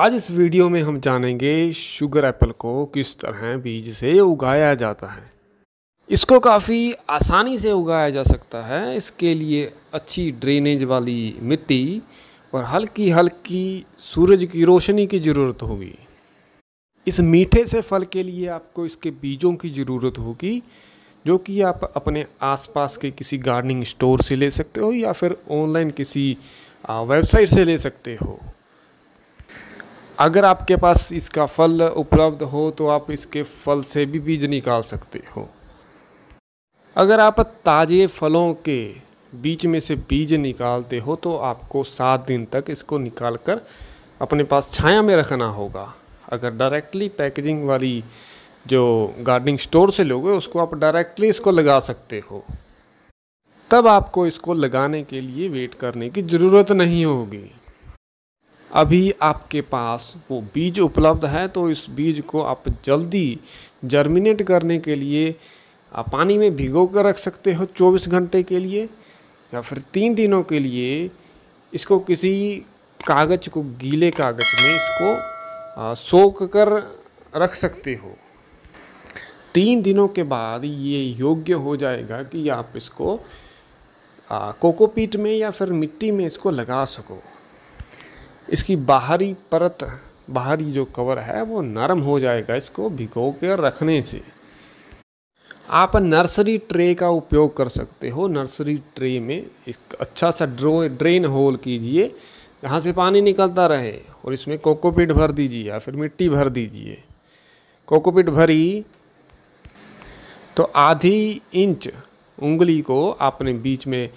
आज इस वीडियो में हम जानेंगे शुगर एप्पल को किस तरह बीज से उगाया जाता है इसको काफ़ी आसानी से उगाया जा सकता है इसके लिए अच्छी ड्रेनेज वाली मिट्टी और हल्की हल्की सूरज की रोशनी की ज़रूरत होगी इस मीठे से फल के लिए आपको इसके बीजों की ज़रूरत होगी जो कि आप अपने आसपास के किसी गार्डनिंग स्टोर से ले सकते हो या फिर ऑनलाइन किसी वेबसाइट से ले सकते हो अगर आपके पास इसका फल उपलब्ध हो तो आप इसके फल से भी बीज निकाल सकते हो अगर आप ताज़े फलों के बीच में से बीज निकालते हो तो आपको सात दिन तक इसको निकाल कर अपने पास छाया में रखना होगा अगर डायरेक्टली पैकेजिंग वाली जो गार्डनिंग स्टोर से लोगे उसको आप डायरेक्टली इसको लगा सकते हो तब आपको इसको लगाने के लिए वेट करने की ज़रूरत नहीं होगी अभी आपके पास वो बीज उपलब्ध है तो इस बीज को आप जल्दी जर्मिनेट करने के लिए आप पानी में भिगो कर रख सकते हो 24 घंटे के लिए या फिर तीन दिनों के लिए इसको किसी कागज़ को गीले कागज़ में इसको सोख कर रख सकते हो तीन दिनों के बाद ये योग्य हो जाएगा कि आप इसको कोकोपीट में या फिर मिट्टी में इसको लगा सको इसकी बाहरी परत बाहरी जो कवर है वो नरम हो जाएगा इसको भिगो के रखने से आप नर्सरी ट्रे का उपयोग कर सकते हो नर्सरी ट्रे में एक अच्छा सा ड्रो ड्रेन होल कीजिए जहाँ से पानी निकलता रहे और इसमें कोकोपीट भर दीजिए या फिर मिट्टी भर दीजिए कोकोपीट भरी तो आधी इंच उंगली को आपने बीच में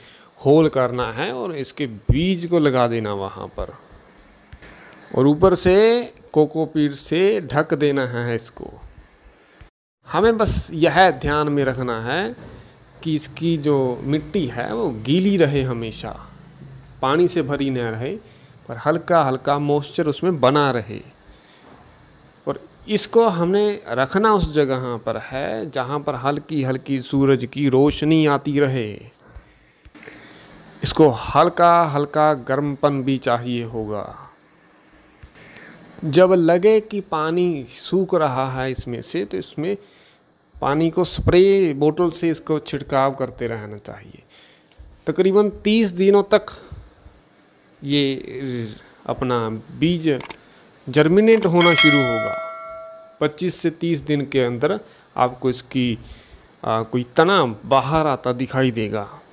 होल करना है और इसके बीज को लगा देना वहाँ पर और ऊपर से कोकोपीट से ढक देना है इसको हमें बस यह ध्यान में रखना है कि इसकी जो मिट्टी है वो गीली रहे हमेशा पानी से भरी न रहे पर हल्का हल्का मॉइस्चर उसमें बना रहे और इसको हमने रखना उस जगह पर है जहाँ पर हल्की हल्की सूरज की रोशनी आती रहे इसको हल्का हल्का गर्मपन भी चाहिए होगा जब लगे कि पानी सूख रहा है इसमें से तो इसमें पानी को स्प्रे बोतल से इसको छिड़काव करते रहना चाहिए तकरीबन तीस दिनों तक ये अपना बीज जर्मिनेट होना शुरू होगा 25 से 30 दिन के अंदर आपको इसकी आ, कोई तना बाहर आता दिखाई देगा